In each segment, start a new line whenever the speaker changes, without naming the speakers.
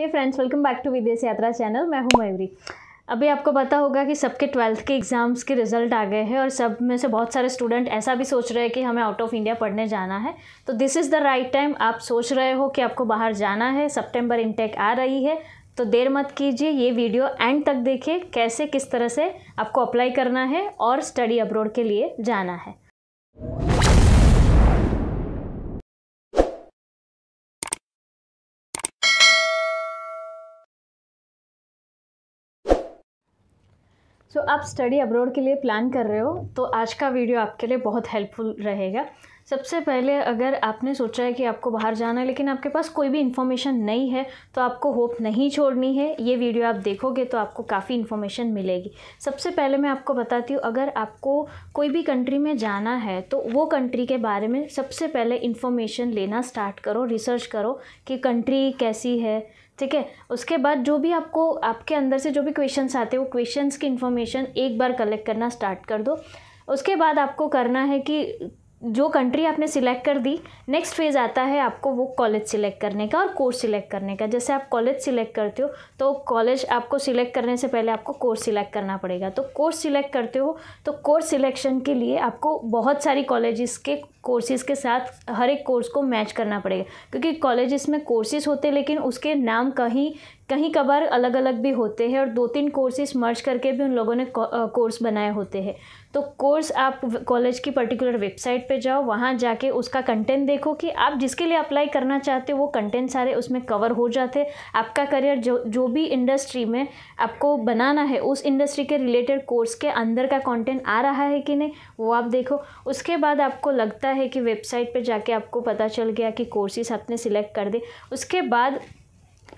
hey friends welcome back to Videsh Yatra channel मैं हूं मयूरी अभी आपको पता होगा कि सबके ट्वेल्थ के एग्ज़ाम्स के रिज़ल्ट आ गए हैं और सब में से बहुत सारे स्टूडेंट ऐसा भी सोच रहे हैं कि हमें आउट ऑफ इंडिया पढ़ने जाना है तो this is the right time आप सोच रहे हो कि आपको बाहर जाना है सप्टेम्बर इनटेक आ रही है तो देर मत कीजिए ये वीडियो एंड तक देखिए कैसे किस तरह से आपको अप्लाई करना है और स्टडी अब्रोड के लिए जाना है सो so, आप स्टडी अब्रोड के लिए प्लान कर रहे हो तो आज का वीडियो आपके लिए बहुत हेल्पफुल रहेगा सबसे पहले अगर आपने सोचा है कि आपको बाहर जाना है लेकिन आपके पास कोई भी इन्फॉर्मेशन नहीं है तो आपको होप नहीं छोड़नी है ये वीडियो आप देखोगे तो आपको काफ़ी इन्फॉर्मेशन मिलेगी सबसे पहले मैं आपको बताती हूँ अगर आपको कोई भी कंट्री में जाना है तो वो कंट्री के बारे में सबसे पहले इन्फॉर्मेशन लेना स्टार्ट करो रिसर्च करो कि कंट्री कैसी है ठीक है उसके बाद जो भी आपको आपके अंदर से जो भी क्वेश्चंस आते हैं वो क्वेश्चंस की इन्फॉर्मेशन एक बार कलेक्ट करना स्टार्ट कर दो उसके बाद आपको करना है कि जो कंट्री आपने सिलेक्ट कर दी नेक्स्ट फेज़ आता है आपको वो कॉलेज सिलेक्ट करने का और कोर्स सिलेक्ट करने का जैसे आप कॉलेज सिलेक्ट करते हो तो कॉलेज आपको सिलेक्ट करने से पहले आपको कोर्स सिलेक्ट करना पड़ेगा तो कोर्स सिलेक्ट करते हो तो कोर्स सिलेक्शन के लिए आपको बहुत सारी कॉलेजेस के कोर्सेज़ के साथ हर एक कोर्स को मैच करना पड़ेगा क्योंकि कॉलेज़ में कोर्सेज़ होते लेकिन उसके नाम कहीं कहीं कभार अलग अलग भी होते हैं और दो तीन कोर्सेज मर्ज करके भी उन लोगों ने कोर्स बनाए होते हैं तो कोर्स आप कॉलेज की पर्टिकुलर वेबसाइट पे जाओ वहाँ जाके उसका कंटेंट देखो कि आप जिसके लिए अप्लाई करना चाहते हो वो कंटेंट सारे उसमें कवर हो जाते आपका करियर जो जो भी इंडस्ट्री में आपको बनाना है उस इंडस्ट्री के रिलेटेड कोर्स के अंदर का कंटेंट आ रहा है कि नहीं वो आप देखो उसके बाद आपको लगता है कि वेबसाइट पर जाके आपको पता चल गया कि कोर्सेस आपने सिलेक्ट कर दे उसके बाद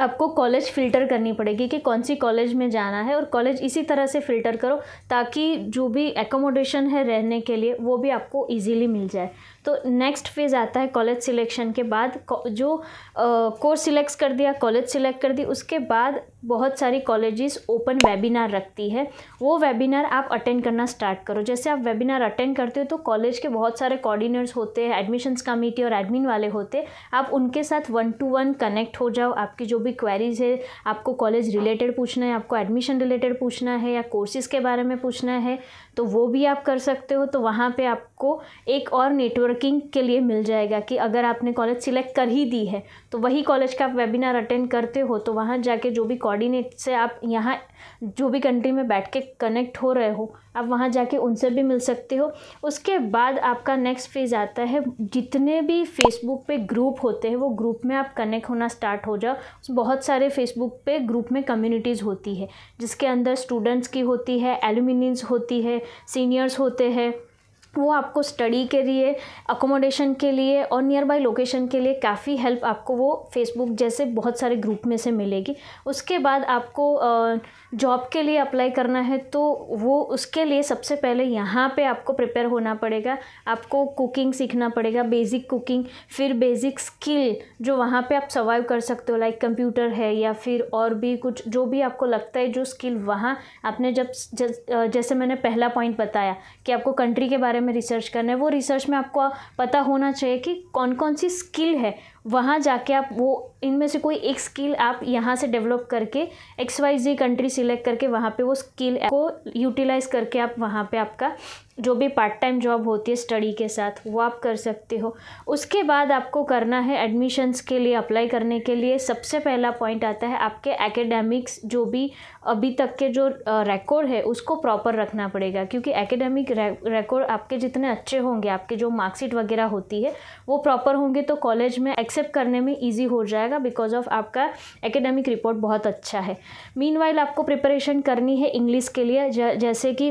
आपको कॉलेज फ़िल्टर करनी पड़ेगी कि कौन सी कॉलेज में जाना है और कॉलेज इसी तरह से फ़िल्टर करो ताकि जो भी एकोमोडेशन है रहने के लिए वो भी आपको इजीली मिल जाए तो नेक्स्ट फेज़ आता है कॉलेज सिलेक्शन के बाद जो कोर्स सिलेक्ट कर दिया कॉलेज सिलेक्ट कर दी उसके बाद बहुत सारी कॉलेजेस ओपन वेबिनार रखती है वो वेबिनार आप अटेंड करना स्टार्ट करो जैसे आप वेबिनार अटेंड करते हो तो कॉलेज के बहुत सारे कोऑर्डिनेटर्स होते हैं एडमिशन्स कमेटी और एडमिन वाले होते हैं आप उनके साथ वन टू वन कनेक्ट हो जाओ आपकी जो भी क्वेरीज है आपको कॉलेज रिलेटेड पूछना है आपको एडमिशन रिलेटेड पूछना है या कोर्सेज़ के बारे में पूछना है तो वो भी आप कर सकते हो तो वहाँ पर आप आपको एक और नेटवर्किंग के लिए मिल जाएगा कि अगर आपने कॉलेज सिलेक्ट कर ही दी है तो वही कॉलेज का आप वेबिनार अटेंड करते हो तो वहाँ जाके जो भी कोऑर्डिनेट से आप यहाँ जो भी कंट्री में बैठ के कनेक्ट हो रहे हो आप वहाँ जाके उनसे भी मिल सकते हो उसके बाद आपका नेक्स्ट फेज़ आता है जितने भी फेसबुक पे ग्रुप होते हैं वो ग्रुप में आप कनेक्ट होना स्टार्ट हो जाओ बहुत सारे फेसबुक पे ग्रुप में कम्युनिटीज़ होती है जिसके अंदर स्टूडेंट्स की होती है एलुमिनीज होती है सीनियर्स होते हैं वो आपको स्टडी के लिए अकोमोडेशन के लिए और नियर बाई लोकेशन के लिए काफ़ी हेल्प आपको वो फेसबुक जैसे बहुत सारे ग्रुप में से मिलेगी उसके बाद आपको जॉब के लिए अप्लाई करना है तो वो उसके लिए सबसे पहले यहाँ पे आपको प्रिपेयर होना पड़ेगा आपको कुकिंग सीखना पड़ेगा बेसिक कुकिंग फिर बेसिक स्किल जो वहाँ पर आप सर्वाइव कर सकते हो लाइक कंप्यूटर है या फिर और भी कुछ जो भी आपको लगता है जो स्किल वहाँ आपने जब जैसे मैंने पहला पॉइंट बताया कि आपको कंट्री के बारे में रिसर्च करना है वो रिसर्च में आपको पता होना चाहिए कि कौन कौन सी स्किल है वहाँ जाके आप वो इनमें से कोई एक स्किल आप यहाँ से डेवलप करके X Y Z country select करके वहाँ पे वो स्किल को यूटिलाइज करके आप वहाँ पे आपका जो भी पार्ट टाइम जॉब होती है स्टडी के साथ वो आप कर सकते हो उसके बाद आपको करना है एडमिशन्स के लिए अप्लाई करने के लिए सबसे पहला पॉइंट आता है आपके एकेडमिक्स जो भी अभी तक के जो रिकॉर्ड है उसको प्रॉपर रखना पड़ेगा क्योंकि एकेडमिक रिकॉर्ड आपके जितने अच्छे होंगे आपके जो मार्कशीट वगैरह होती है वो प्रॉपर होंगे तो कॉलेज में एक्सेप्ट करने में ईजी हो जाएगा बिकॉज ऑफ आपका एकेडमिक रिपोर्ट बहुत अच्छा है मीन आपको प्रिपरेशन करनी है इंग्लिश के लिए जैसे कि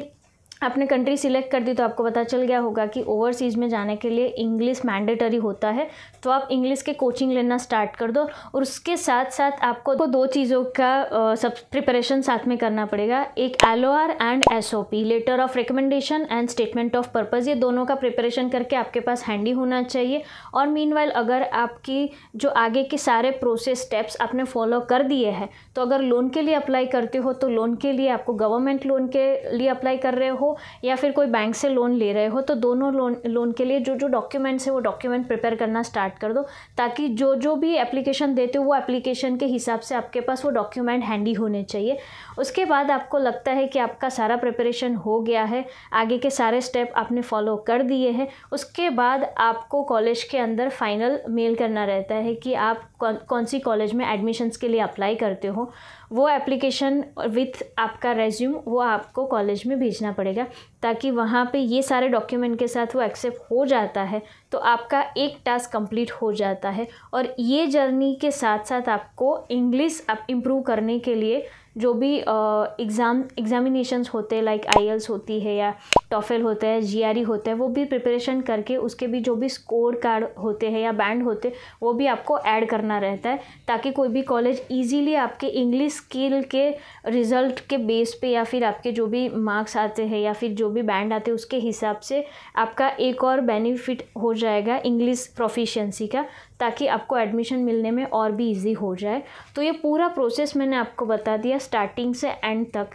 आपने कंट्री सिलेक्ट कर दी तो आपको पता चल गया होगा कि ओवरसीज़ में जाने के लिए इंग्लिश मैंडेटरी होता है तो आप इंग्लिश के कोचिंग लेना स्टार्ट कर दो और उसके साथ साथ आपको दो चीज़ों का सब प्रिपरेशन साथ में करना पड़ेगा एक L and S letter of recommendation and statement of purpose ये दोनों का प्रिपरेशन करके आपके पास हैंडी होना चाहिए और मीन अगर आपकी जो आगे के सारे प्रोसेस स्टेप्स आपने फॉलो कर दिए हैं तो अगर लोन के लिए अप्लाई करते हो तो लोन के लिए आपको गवर्नमेंट लोन के लिए अप्लाई कर रहे हो हो या फिर कोई बैंक से लोन ले रहे हो तो दोनों लोन लोन के लिए जो जो डॉक्यूमेंट्स है वो डॉक्यूमेंट प्रिपेयर करना स्टार्ट कर दो ताकि जो जो भी एप्लीकेशन देते हो वो एप्लीकेशन के हिसाब से आपके पास वो डॉक्यूमेंट हैंडी होने चाहिए उसके बाद आपको लगता है कि आपका सारा प्रिपरेशन हो गया है आगे के सारे स्टेप आपने फॉलो कर दिए हैं उसके बाद आपको कॉलेज के अंदर फाइनल मेल करना रहता है कि आप कौन कौन सी कॉलेज में एडमिशन्स के लिए अप्लाई करते हो वो एप्लीकेशन विथ आपका रेज्यूम वो आपको कॉलेज में भेजना पड़ेगा ताकि वहाँ पे ये सारे डॉक्यूमेंट के साथ वो एक्सेप्ट हो जाता है तो आपका एक टास्क कंप्लीट हो जाता है और ये जर्नी के साथ साथ आपको इंग्लिश आप इम्प्रूव करने के लिए जो भी एग्ज़ाम एग्ज़ामिनेशंस होते हैं लाइक आई होती है या टॉफेल होता है जी e होता है वो भी प्रिपरेशन करके उसके भी जो भी स्कोर कार्ड होते हैं या बैंड होते वो भी आपको ऐड करना रहता है ताकि कोई भी कॉलेज ईजीली आपके इंग्लिश स्किल के रिज़ल्ट के बेस पे या फिर आपके जो भी मार्क्स आते हैं या फिर जो भी बैंड आते हैं उसके हिसाब से आपका एक और बेनिफिट हो जाएगा इंग्लिश प्रोफिशेंसी का ताकि आपको एडमिशन मिलने में और भी इजी हो जाए तो ये पूरा प्रोसेस मैंने आपको बता दिया स्टार्टिंग से एंड तक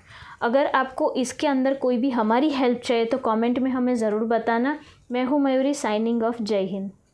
अगर आपको इसके अंदर कोई भी हमारी हेल्प चाहिए तो कमेंट में हमें ज़रूर बताना मैं हूँ मयूरी साइनिंग ऑफ जय हिंद